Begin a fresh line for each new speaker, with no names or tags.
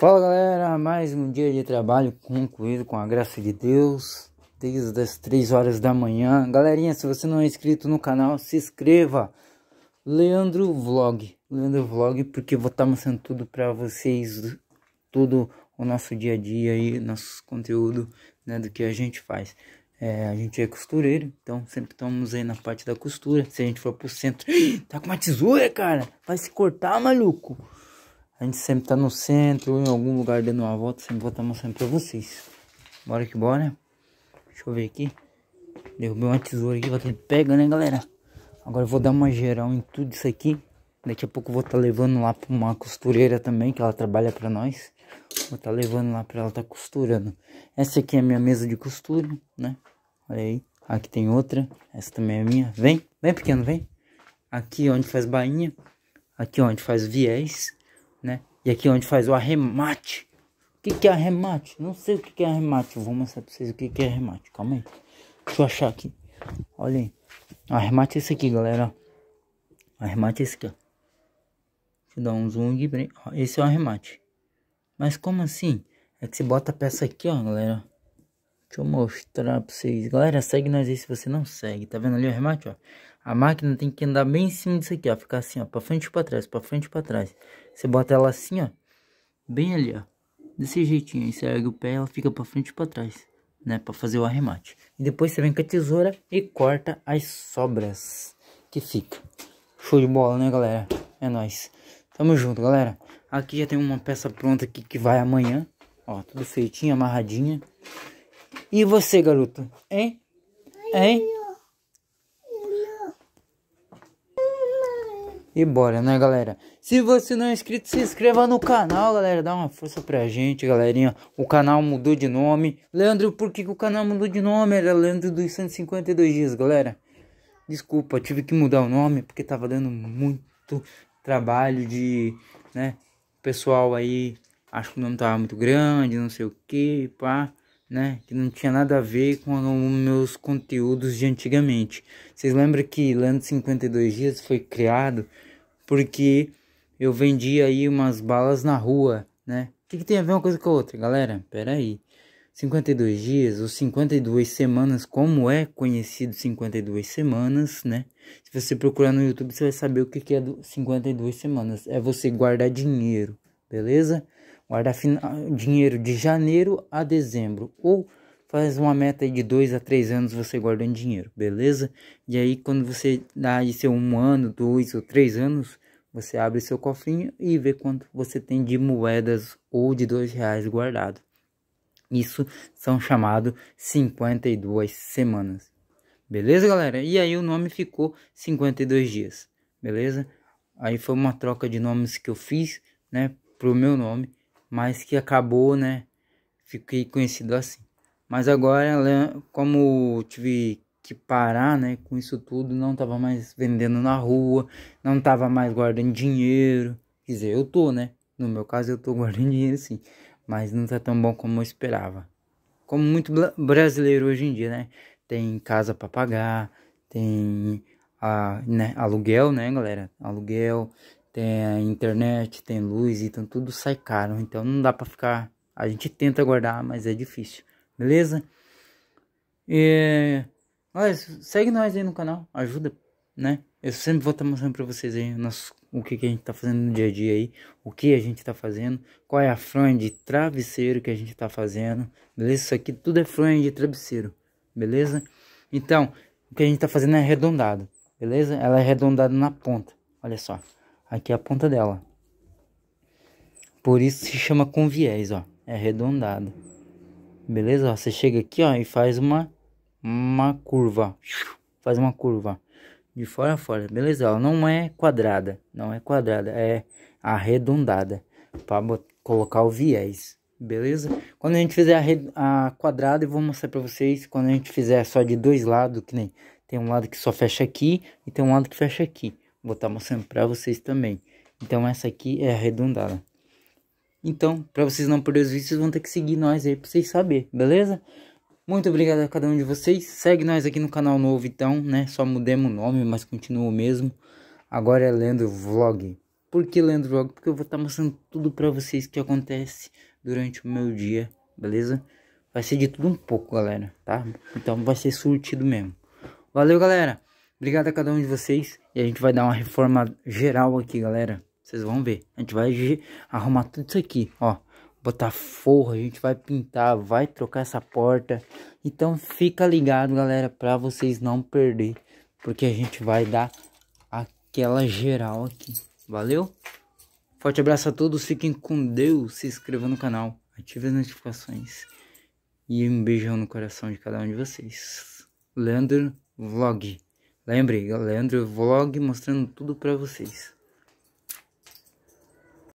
Fala galera, mais um dia de trabalho concluído com a graça de Deus, desde as 3 horas da manhã. Galerinha, se você não é inscrito no canal, se inscreva. Leandro Vlog, Leandro Vlog, porque vou estar tá mostrando tudo para vocês, todo o nosso dia a dia e nosso conteúdo, né, do que a gente faz. É, a gente é costureiro, então sempre estamos aí na parte da costura. Se a gente for pro centro, tá com uma tesoura, cara, vai se cortar, maluco. A gente sempre tá no centro em algum lugar dando uma volta. Sempre vou estar tá mostrando pra vocês. Bora que bora. Deixa eu ver aqui. Derrubei uma tesoura aqui. Vai ter pega, né, galera? Agora eu vou dar uma geral em tudo isso aqui. Daqui a pouco eu vou estar tá levando lá pra uma costureira também. Que ela trabalha pra nós. Vou estar tá levando lá pra ela tá costurando. Essa aqui é a minha mesa de costura, né? Olha aí. Aqui tem outra. Essa também é minha. Vem. Vem, pequeno, vem. Aqui é onde faz bainha. Aqui é onde faz viés né? E aqui é onde faz o arremate. O que, que é arremate? Não sei o que, que é arremate. vou mostrar pra vocês o que, que é arremate. Calma aí. Deixa eu achar aqui. Olha aí. Arremate é esse aqui, galera. Arremate é esse aqui, ó. Deixa eu dar um zoom aqui. Esse é o arremate. Mas como assim? É que você bota a peça aqui, ó, galera. Deixa eu mostrar pra vocês. Galera, segue nós aí se você não segue. Tá vendo ali o arremate, ó? A máquina tem que andar bem em cima disso aqui, ó. Ficar assim, ó. Pra frente e pra trás, pra frente e pra trás. Você bota ela assim, ó. Bem ali, ó. Desse jeitinho. Aí você ergue o pé ela fica pra frente e pra trás. Né? Pra fazer o arremate. E depois você vem com a tesoura e corta as sobras que fica. Show de bola, né, galera? É nóis. Tamo junto, galera. Aqui já tem uma peça pronta aqui que vai amanhã. Ó, tudo feitinho, amarradinha. E você, garoto? Hein? Hein? E bora, né, galera? Se você não é inscrito, se inscreva no canal, galera. Dá uma força pra gente, galerinha. O canal mudou de nome. Leandro, por que, que o canal mudou de nome? Era Leandro dos 152 dias, galera. Desculpa, tive que mudar o nome porque tava dando muito trabalho de, né, pessoal aí. Acho que o nome tava muito grande, não sei o que, pá. Né, que não tinha nada a ver com os meus conteúdos de antigamente. Vocês lembram que Lando 52 Dias foi criado porque eu vendi aí umas balas na rua, né? O que, que tem a ver uma coisa com a outra, galera? Pera aí. 52 dias ou 52 semanas, como é conhecido 52 semanas, né? Se você procurar no YouTube, você vai saber o que, que é 52 semanas. É você guardar dinheiro, beleza? Guardar dinheiro de janeiro a dezembro ou faz uma meta de dois a três anos você guardando dinheiro, beleza? E aí quando você dá de ser um ano, dois ou três anos, você abre seu cofrinho e vê quanto você tem de moedas ou de dois reais guardado. Isso são chamados 52 semanas. Beleza, galera? E aí o nome ficou 52 dias, beleza? Aí foi uma troca de nomes que eu fiz, né, pro meu nome, mas que acabou, né, fiquei conhecido assim. Mas agora, né, como tive que parar, né, com isso tudo, não tava mais vendendo na rua, não tava mais guardando dinheiro. Quer dizer, eu tô, né? No meu caso, eu tô guardando dinheiro sim, mas não tá tão bom como eu esperava. Como muito brasileiro hoje em dia, né? Tem casa para pagar, tem a, né, aluguel, né, galera? Aluguel, tem a internet, tem luz, então tudo sai caro. Então não dá para ficar. A gente tenta guardar, mas é difícil. Beleza? E, olha, segue nós aí no canal, ajuda, né? Eu sempre vou estar tá mostrando para vocês aí nosso, o que, que, a gente tá fazendo no dia a dia aí, o que a gente tá fazendo, qual é a fronha de travesseiro que a gente tá fazendo, beleza? Isso aqui tudo é fronha de travesseiro, beleza? Então, o que a gente tá fazendo é arredondado, beleza? Ela é arredondada na ponta, olha só, aqui é a ponta dela. Por isso se chama com viés, ó, é arredondado. Beleza? Você chega aqui, ó, e faz uma, uma curva. Faz uma curva. De fora a fora. Beleza? Ela não é quadrada. Não é quadrada. É arredondada. Para colocar o viés. Beleza? Quando a gente fizer a, a quadrada, eu vou mostrar para vocês. Quando a gente fizer só de dois lados, que nem... Tem um lado que só fecha aqui e tem um lado que fecha aqui. Vou estar tá mostrando para vocês também. Então essa aqui é arredondada. Então, para vocês não perderem os vídeos, vão ter que seguir nós aí para vocês saber, beleza? Muito obrigado a cada um de vocês. Segue nós aqui no canal novo então, né? Só mudemos o nome, mas continua o mesmo. Agora é Lendo Vlog. Por que Lendo Vlog? Porque eu vou estar tá mostrando tudo para vocês que acontece durante o meu dia, beleza? Vai ser de tudo um pouco, galera, tá? Então vai ser surtido mesmo. Valeu, galera. Obrigado a cada um de vocês. E a gente vai dar uma reforma geral aqui, galera. Vocês vão ver. A gente vai arrumar tudo isso aqui, ó. Botar forro a gente vai pintar, vai trocar essa porta. Então fica ligado, galera, pra vocês não perder. Porque a gente vai dar aquela geral aqui. Valeu? Forte abraço a todos, fiquem com Deus, se inscreva no canal, ative as notificações. E um beijão no coração de cada um de vocês. Leandro Vlog. Lembre, Leandro Vlog mostrando tudo pra vocês.